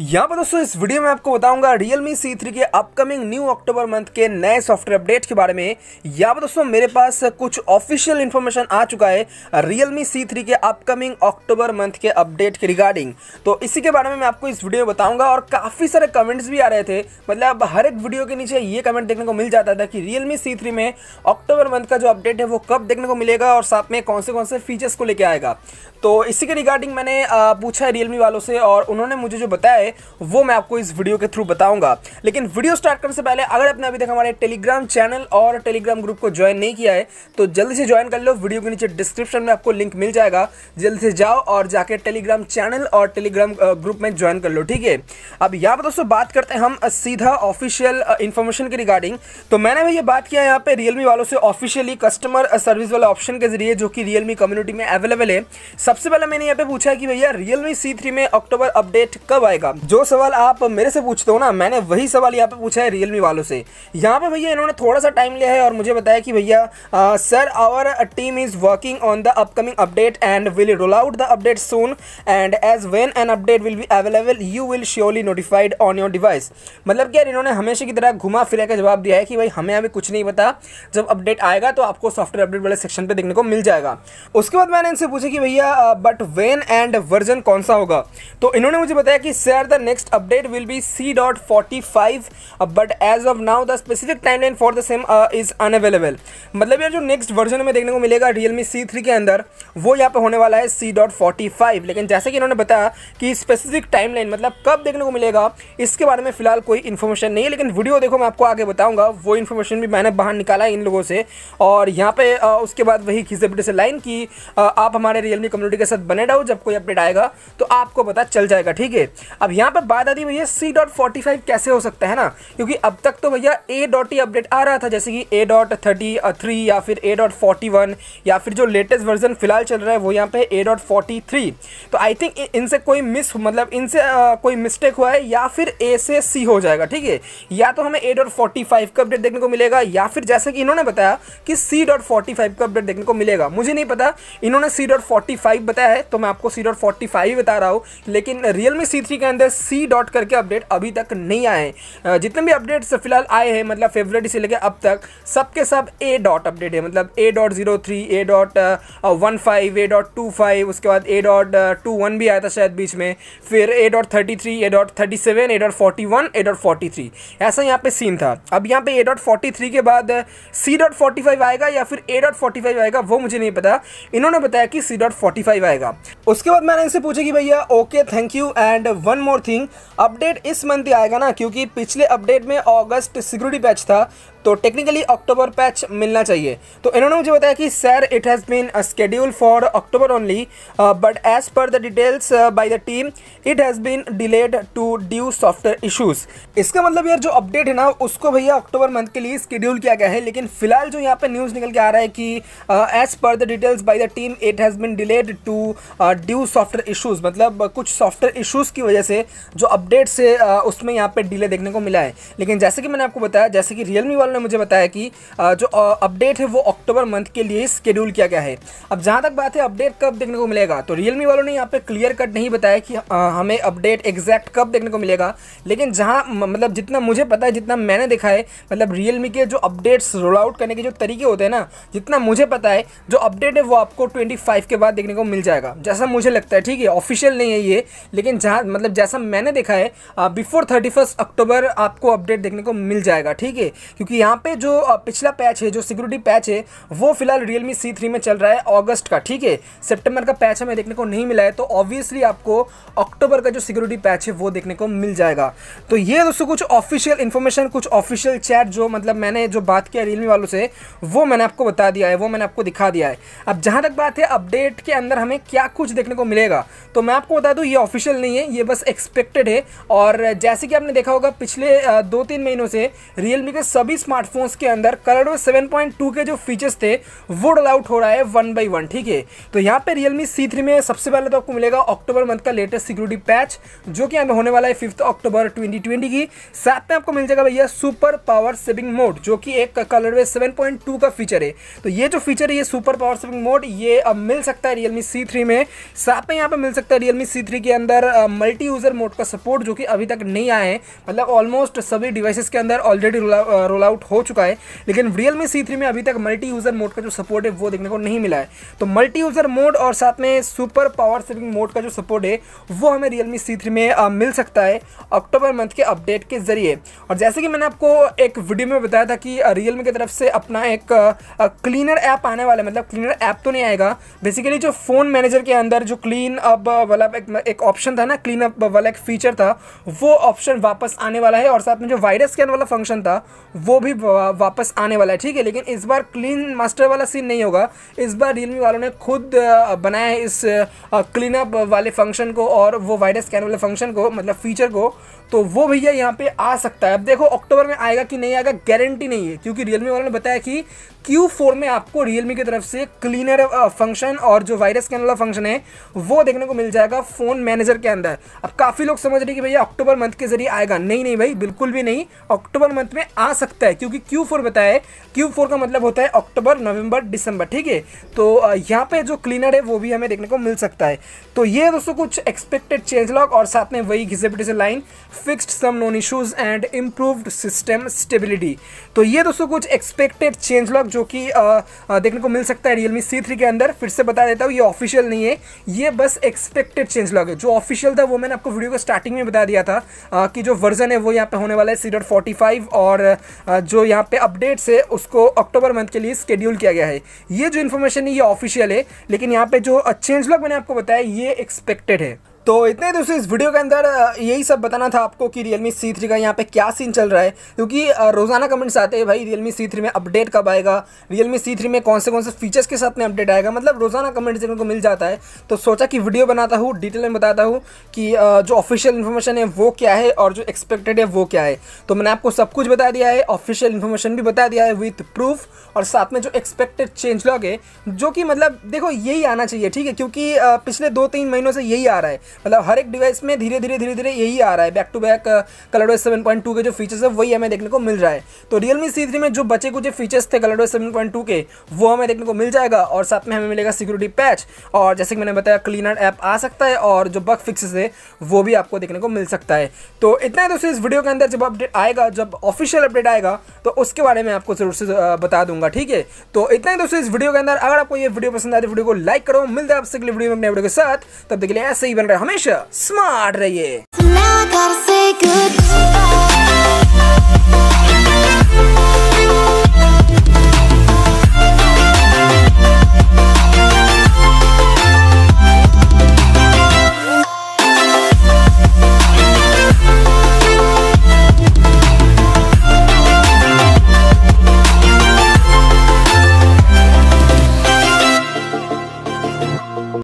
यहाँ पर दोस्तों इस वीडियो में आपको बताऊंगा Realme C3 के अपकमिंग न्यू अक्टूबर मंथ के नए सॉफ्टवेयर अपडेट के बारे में यहाँ पर दोस्तों मेरे पास कुछ ऑफिशियल इन्फॉर्मेशन आ चुका है Realme C3 के अपकमिंग अक्टूबर मंथ के अपडेट के रिगार्डिंग तो इसी के बारे में मैं आपको इस वीडियो में बताऊंगा और काफ़ी सारे कमेंट्स भी आ रहे थे मतलब हर एक वीडियो के नीचे ये कमेंट देखने को मिल जाता था कि रियलमी सी में अक्टूबर मंथ का जो अपडेट है वो कब देखने को मिलेगा और साथ में कौन से कौन से फीचर्स को लेकर आएगा तो इसी के रिगार्डिंग मैंने पूछा है रियलमी वालों से और उन्होंने मुझे जो बताया है वो मैं आपको इस वीडियो के थ्रू बताऊंगा लेकिन वीडियो स्टार्ट करने से पहले अगर आपने अभी तक हमारे टेलीग्राम चैनल और टेलीग्राम ग्रुप को ज्वाइन नहीं किया है तो जल्दी से ज्वाइन कर लो वीडियो के नीचे डिस्क्रिप्शन में आपको लिंक मिल जाएगा जल्दी से जाओ और जाके टेलीग्राम चैनल और टेलीग्राम ग्रुप में ज्वाइन कर लो ठीक है अब यहाँ पर दोस्तों बात करते हैं हम सीधा ऑफिशियल इन्फॉर्मेशन के रिगार्डिंग तो मैंने भी ये बात किया यहाँ पे रियलमी वालों से ऑफिशियली कस्टमर सर्विस वाले ऑप्शन के जरिए जो कि रियलमी कम्युनिटी में अवेलेबल है सबसे पहले मैंने यहाँ पे पूछा कि भैया रियलमी सी में अक्टूबर अपडेट कब आएगा जो सवाल आप मेरे से पूछते हो ना मैंने वही सवाल यहाँ पे पूछा है रियलमी वालों से यहाँ पे भैया इन्होंने थोड़ा सा टाइम लिया है और मुझे बताया कि भैया sir our team is working on the upcoming update and will roll out the update soon and as when an update will be available you will surely notified on your device मतलब क्या इन्होंने हमेशा की तरह घुमा फिरा का जवाब दिया है कि भाई हमें अभी कुछ नहीं पता जब अपडेट आएगा तो आपको सॉफ्टवेयर अपडेट वाले सेक्शन पर देखने को मिल जाएगा उसके बाद मैंने इनसे पूछा कि भैया बट वेन एंड वर्जन कौन सा होगा तो इन्होंने मुझे बताया कि sir the next update will be C.45 uh, but as of now the specific timeline for the same uh, is unavailable मतलब यार जो नेक्स्ट version में देखने को मिलेगा Realme C3 के अंदर वो यहाँ पे होने वाला है C.45 लेकिन जैसे कि इन्होंने बताया कि स्पेसिफिक timeline मतलब कब देखने को मिलेगा इसके बारे में फिलहाल कोई information नहीं है लेकिन वीडियो देखो मैं आपको आगे बताऊंगा वो इन्फॉर्मेशन भी मैंने बाहर निकाला इन लोगों से और यहाँ पे आ, उसके बाद वही खिसे पिटे से लाइन की आ, आप हमारे रियलमी कम्युनिटी के साथ बने रहो जब कोई अपडेट आएगा तो आपको पता चल जाएगा ठीक है अब यहाँ पर बात आती है भैया सी डॉट फोर्टी फाइव कैसे हो सकता है ना क्योंकि अब तक तो भैया ए डॉट ही अपडेट आ रहा था जैसे कि ए डॉट थर्टी थ्री या फिर ए डॉट फोर्टी वन या फिर जो लेटेस्ट वर्जन फिलहाल चल रहा है वो यहाँ पे ए डॉट फोर्टी थ्री तो आई थिंक इनसे कोई मिस मतलब इनसे uh, कोई मिस्टेक हुआ है या फिर ए से सी हो जाएगा ठीक है या तो हमें ए डॉट फोर्टी फाइव का अपडेट देखने को मिलेगा या फिर जैसे कि इन्होंने बताया कि सी डॉट फोर्टी फाइव का अपडेट देखने को मिलेगा मुझे नहीं पता इन्होंने सी डॉट फोर्टी फाइव बताया है तो मैं आपको सी डॉट फोर्टी फाइव बता रहा हूँ लेकिन रियलमी सी थ्री के अंदर से सी डॉट करके अपडेट अभी तक नहीं आए हैं जितने भी अपडेट्स फिलहाल आए हैं मतलब फेबररी से लेकर अब तक सबके सब ए डॉट अपडेट है मतलब A dot zero three A dot one five A dot two five उसके बाद ए डॉट टू वन भी आया था शायद बीच में फिर A dot thirty three A dot thirty seven A dot forty one A dot forty three ऐसा यहाँ पे सीन था अब यहाँ पे ए डॉट फोर्टी थ्री के बाद सी डॉट फोर्टी फाइव आएगा या फिर ए डॉट फोर्टी फाइव आएगा वो मुझे नहीं पता इन्होंने बताया कि सी डॉट फोर्टी फाइव आएगा उसके बाद मैंने इनसे पूछा कि भैया okay thank you and one more thing update इस मंथ ही आएगा ना क्योंकि पिछले अपडेट में अगस्त सिक्योरिटी पैच था तो टेक्निकली अक्टूबर पैच मिलना चाहिए तो इन्होंने मुझे बताया कि sir it has been scheduled for October only but as per the details by the team it has been delayed to due software issues इसका मतलब यार जो अपडेट है ना उसको भैया अक्टूबर मंथ के लिए स्केड्यूल किया गया है लेकिन फिलहाल जो यहाँ पे न्यूज़ निकल के आ रहा है कि as per the details by the team it has been delayed to due software issues मतलब कुछ सॉफ्टवेयर इशूज़ की वजह से जो अपडेट्स है uh, उसमें यहाँ पे डिले देखने को मिला है लेकिन जैसे कि मैंने आपको बताया जैसे कि रियलमी वालों ने मुझे बताया कि जो अपडेट है वो अक्टूबर मंथ के लिए स्केड्यूल किया गया है अब जहाँ तक बात है अपडेट कब देखने को मिलेगा तो रियल वालों ने यहाँ पर क्लियर कट नहीं बताया कि हमें अपडेट एग्जैक्ट कब देखने को मिलेगा लेकिन जहाँ मतलब जितना मुझे पता है जितना मैंने देखा है मतलब रियल के जो अपडेट्स रोल आउट करने के जो तरीके होते हैं ना जितना मुझे पता है जो अपडेट है वो आपको ट्वेंटी के बाद देखने को मिल जाएगा जैसा मुझे लगता है ठीक है ऑफिशियल नहीं है ये लेकिन जहाँ मतलब जैसा मैंने देखा है बिफोर थर्टी अक्टूबर आपको अपडेट देखने को मिल जाएगा ठीक है क्योंकि यहाँ पे जो पिछला पैच है जो सिक्योरिटी पैच है वो फिलहाल रियलमी सी थ्री में चल रहा है अगस्त का ठीक है सितंबर का पैच हमें देखने को नहीं मिला है तो ऑब्वियसली आपको अक्टूबर का जो सिक्योरिटी पैच है वो देखने को मिल जाएगा तो ये दोस्तों कुछ ऑफिशियल इन्फॉर्मेशन कुछ ऑफिशियल चैट जो मतलब मैंने जो बात किया रियलमी वालों से वो मैंने आपको बता दिया है वो मैंने आपको दिखा दिया है अब जहाँ तक बात है अपडेट के अंदर हमें क्या कुछ देखने को मिलेगा तो मैं आपको बता दूँ ये ऑफिशियल नहीं है ये बस एक्सपेक्टेड है और जैसे कि आपने देखा होगा पिछले दो तीन महीनों से रियलमी के सभी स्मार्टफोन्स के अंदर कलर सेवन के जो फीचर्स थे वो रोल आउट हो रहा है वन बाई वन ठीक है तो यहाँ पे रियलमी सी थ्री में सबसे पहले तो आपको मिलेगा अक्टूबर मंथ का लेटेस्ट सिक्योरिटी पैच जो कि यहाँ होने वाला है फिफ्थ अक्टूबर ट्वेंटी की साथ में आपको मिल जाएगा भैया सुपर पावर सेविंग मोड जो कि एक कलर सेवन का फीचर है तो ये जो फीचर है ये सुपर पावर सेविंग मोड ये अब मिल सकता है रियलमी सी में साथ में यहाँ पर मिल सकता है रियलमी सी के अंदर मल्टी यूजर मोड का सपोर्ट जो कि अभी तक नहीं आए मतलब ऑलमोस्ट सभी डिवाइसेस के अंदर ऑलरेडी रोल आउट आउट हो चुका है लेकिन रियल मी सी में अभी तक मल्टी यूज़र मोड का जो सपोर्ट है वो देखने को नहीं मिला है तो मल्टी यूज़र मोड और साथ में सुपर पावर सेविंग मोड का जो सपोर्ट है वो हमें रियल मी सी में आ, मिल सकता है अक्टूबर मंथ के अपडेट के ज़रिए और जैसे कि मैंने आपको एक वीडियो में बताया था कि रियल मी की तरफ से अपना एक क्लीनर ऐप आने वाला है मतलब क्लीनर ऐप तो नहीं आएगा बेसिकली जो फ़ोन मैनेजर के अंदर जो क्लीन अब वाला एक ऑप्शन था ना क्लीन अप वाला एक फीचर था वो ऑप्शन वापस आने वाला है और साथ में जो वायरस स्कैन वाला फंक्शन था वो भी भी वापस आने वाला है ठीक है लेकिन इस बार क्लीन मास्टर वाला सीन नहीं होगा इस बार रियलमी वालों ने खुद बनाया है इस क्लीन अप वाले फंक्शन को और वो वायरस स्कैन वाले फंक्शन को मतलब फीचर को तो वो भैया यहाँ पे आ सकता है अब देखो अक्टूबर में आएगा कि नहीं आएगा गारंटी नहीं है क्योंकि रियलमी वालों ने बताया कि Q4 में आपको रियलमी की तरफ से क्लीनर फंक्शन और जो वायरस स्कैन वाला फंक्शन है वो देखने को मिल जाएगा फ़ोन मैनेजर के अंदर अब काफ़ी लोग समझ रहे कि भैया अक्टूबर मंथ के जरिए आएगा नहीं नहीं भाई बिल्कुल भी नहीं अक्टूबर मंथ में आ सकता है क्योंकि क्यू फोर बताया क्यू फोर का मतलब होता है अक्टूबर नवंबर दिसंबर ठीक है तो यहाँ पे जो क्लीनर है वो भी हमें देखने को मिल सकता है तो ये दोस्तों कुछ एक्सपेक्टेड चेंज लॉग और साथ में वही घिसे line fixed some known issues and improved system stability तो ये दोस्तों कुछ एक्सपेक्टेड चेंज लॉग जो कि देखने को मिल सकता है रियलमी सी थ्री के अंदर फिर से बता देता हूँ ये ऑफिशियल नहीं है ये बस एक्सपेक्टेड चेंज लॉग है जो ऑफिशियल था वो मैंने आपको वीडियो को स्टार्टिंग में बता दिया था आ, कि जो वर्जन है वो यहाँ पे होने वाला है सी डॉट फोर्टी फाइव और आ, जो यहाँ पे अपडेट्स है उसको अक्टूबर मंथ के लिए स्केड्यूल किया गया है ये जो इन्फॉर्मेशन है ये ऑफिशियल है लेकिन यहाँ पे जो चेंज लॉग मैंने आपको बताया ये एक्सपेक्टेड है तो इतने दोस्तों इस वीडियो के अंदर यही सब बताना था आपको कि रियलमी सी थ्री का यहाँ पे क्या सीन चल रहा है क्योंकि रोज़ाना कमेंट्स आते हैं भाई रियलमी सी थ्री में अपडेट कब आएगा रियलमी सी थ्री में कौन से कौन से फीचर्स के साथ में अपडेट आएगा मतलब रोज़ाना कमेंट्स जिनको मिल जाता है तो सोचा कि वीडियो बनाता हूँ डिटेल में बताता हूँ कि जो ऑफिशियल इन्फॉर्मेशन है वो क्या है और जो एक्सपेक्टेड है वो क्या है तो मैंने आपको सब कुछ बता दिया है ऑफिशियल इन्फॉर्मेशन भी बता दिया है विथ प्रूफ और साथ में जो एक्सपेक्टेड चेंज लॉग है जो कि मतलब देखो यही आना चाहिए ठीक है क्योंकि पिछले दो तीन महीनों से यही आ रहा है मतलब हर एक डिवाइस में धीरे धीरे धीरे धीरे यही आ रहा है back to back colour wise seven point two के जो फीचर्स है वही हमें देखने को मिल रहा है तो रियलमी सी थ्री में जो बचे कुछ फीचर्स थे colour wise seven point two के वो हमें देखने को मिल जाएगा और साथ में हमें मिलेगा सिक्योरिटी पैच और जैसे कि मैंने बताया क्लीनर ऐप आ सकता है और जो बग फिक्स है वो भी आपको देखने को मिल सकता है तो इतना ही दोस्तों इस वीडियो के अंदर जब अपडेट आएगा जब ऑफिशियल अपडेट आएगा तो उसके बारे में आपको जरूर से uh, बता दूंगा ठीक है तो इतना ही दोस्तों इस वीडियो के अंदर अगर आपको ये वीडियो पसंद आए तो वीडियो को लाइक करो मिलते हैं आपसे अगले वीडियो में अपने वीडियो के साथ तब देखिए ऐसे ही बन रहे हम हमेशा स्मार्ट रहिए